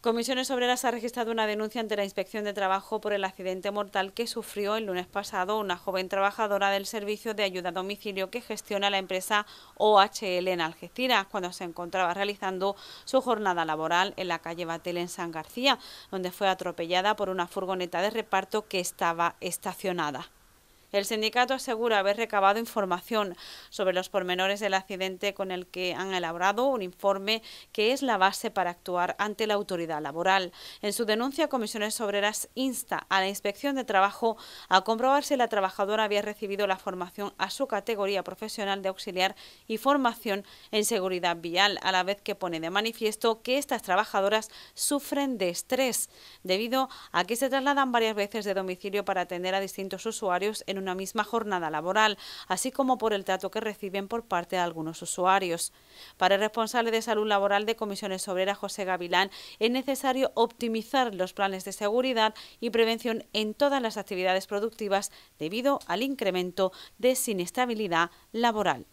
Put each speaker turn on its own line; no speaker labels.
Comisiones Obreras ha registrado una denuncia ante la Inspección de Trabajo por el accidente mortal que sufrió el lunes pasado una joven trabajadora del servicio de ayuda a domicilio que gestiona la empresa OHL en Algeciras cuando se encontraba realizando su jornada laboral en la calle Batel en San García, donde fue atropellada por una furgoneta de reparto que estaba estacionada. El sindicato asegura haber recabado información sobre los pormenores del accidente con el que han elaborado un informe que es la base para actuar ante la autoridad laboral. En su denuncia, Comisiones Obreras insta a la Inspección de Trabajo a comprobar si la trabajadora había recibido la formación a su categoría profesional de auxiliar y formación en seguridad vial, a la vez que pone de manifiesto que estas trabajadoras sufren de estrés debido a que se trasladan varias veces de domicilio para atender a distintos usuarios en una misma jornada laboral, así como por el trato que reciben por parte de algunos usuarios. Para el responsable de salud laboral de Comisiones Obreras, José Gavilán, es necesario optimizar los planes de seguridad y prevención en todas las actividades productivas debido al incremento de sinestabilidad laboral.